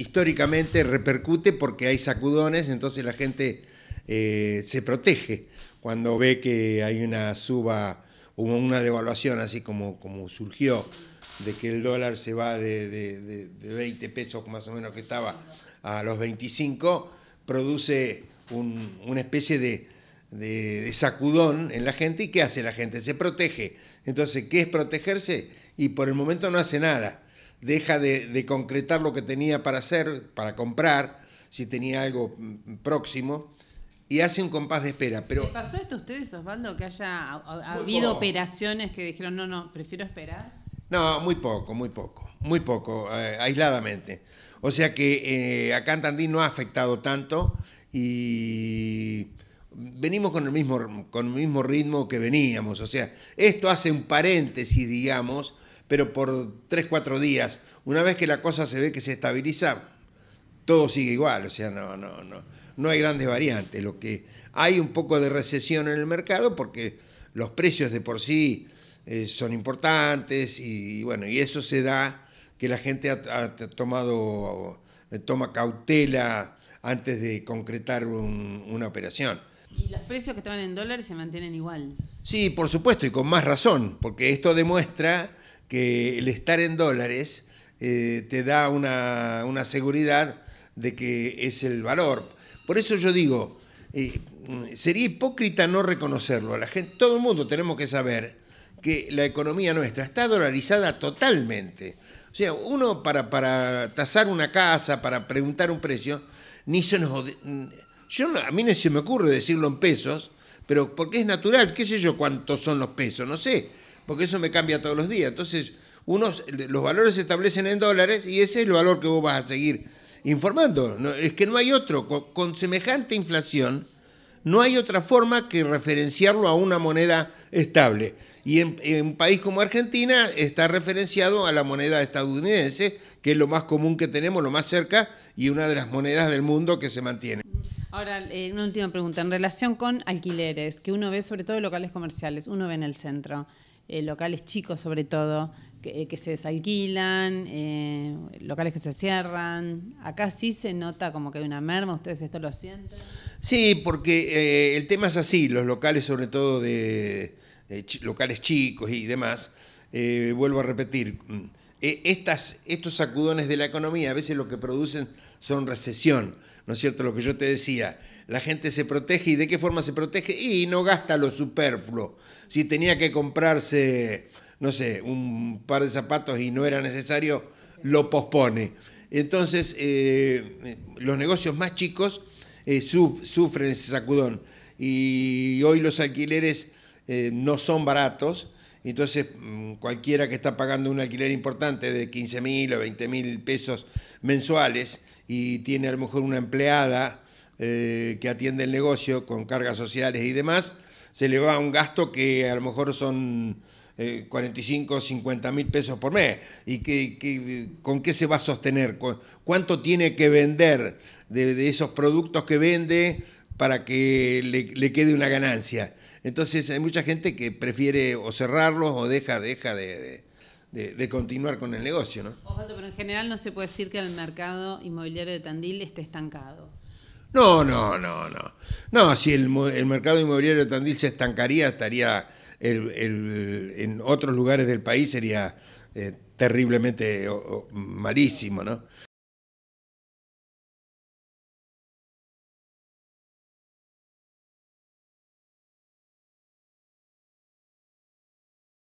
históricamente repercute porque hay sacudones, entonces la gente eh, se protege cuando ve que hay una suba una devaluación, así como, como surgió, de que el dólar se va de, 20 pesos más o menos que estaba a los 25, produce una especie de, de, sacudón en la gente. ¿Y qué hace la gente? Se protege. Entonces, ¿qué es protegerse? Y por el momento no hace nada deja de, concretar lo que tenía para hacer, para comprar, si tenía algo mm, mm, próximo, y hace un compás de espera. Pero, pasó esto a ustedes, Osvaldo, que haya habido operaciones que dijeron, no, no, prefiero esperar? No, muy poco, muy poco, muy poco, eh, aisladamente. O sea que eh, acá en Tandil no ha afectado tanto y venimos con el, mismo, con el mismo ritmo que veníamos. O sea, esto hace un paréntesis, digamos, pero por 3, 4 días. Una vez que la cosa se ve que se estabiliza, todo sigue igual, o sea, no, no, no. No hay grandes variantes. Lo que hay un poco de recesión en el mercado porque los precios de por sí eh, son importantes y, bueno, y eso se da que la gente ha, tomado, eh, toma cautela antes de concretar una operación. Y los precios que estaban en dólares se mantienen igual. Sí, por supuesto, y con más razón, porque esto demuestra que el estar en dólares eh, te da una, seguridad de que es el valor. Por eso yo digo, eh, sería hipócrita no reconocerlo. La gente, todo el mundo tenemos que saber que la economía nuestra está dolarizada totalmente. O sea, uno para, para tasar una casa, para preguntar un precio, ni se nos... Yo, a mí no se me ocurre decirlo en pesos, pero porque es natural, qué sé yo cuántos son los pesos, no sé porque eso me cambia todos los días. Entonces, unos, los valores se establecen en dólares y ese es el valor que vos vas a seguir informando. es que no hay otro. Con, semejante inflación, no hay otra forma que referenciarlo a una moneda estable. Y en, un país como Argentina está referenciado a la moneda estadounidense, que es lo más común que tenemos, lo más cerca, y una de las monedas del mundo que se mantiene. Ahora, eh, una última pregunta. En relación con alquileres, que uno ve sobre todo en locales comerciales, uno ve en el centro. Eh, locales chicos sobre todo, que, eh, se desalquilan, eh, locales que se cierran. Acá sí se nota como que hay una merma, ¿ustedes esto lo sienten? Sí, porque el tema es así, los locales sobre todo de, locales chicos y demás, vuelvo a repetir, mm, e, estos sacudones de la economía a veces lo que producen son recesión, ¿no es cierto? Lo que yo te decía, la gente se protege y de qué forma se protege y no gasta lo superfluo. Si tenía que comprarse, no sé, un par de zapatos y no era necesario, lo pospone. Entonces, eh, eh, los negocios más chicos eh, sufren ese sacudón y hoy los alquileres no son baratos entonces, mm, cualquiera que está pagando un alquiler importante de 15 mil o 20 mil pesos mensuales y tiene a lo mejor una empleada eh, que atiende el negocio con cargas sociales y demás, se le va a un gasto que a lo mejor son eh, 45 o 50 mil pesos por mes. ¿Y que, con qué se va a sostener? ¿Cuánto tiene que vender de, esos productos que vende para que le quede una ganancia? Entonces hay mucha gente que prefiere o cerrarlos o deja, deja de, continuar con el negocio, ¿no? Osvaldo, pero en general no se puede decir que el mercado inmobiliario de Tandil esté estancado. No, no, no, no. No, si el, mercado inmobiliario de Tandil se estancaría, estaría en otros lugares del país, sería eh, terriblemente malísimo, ¿no?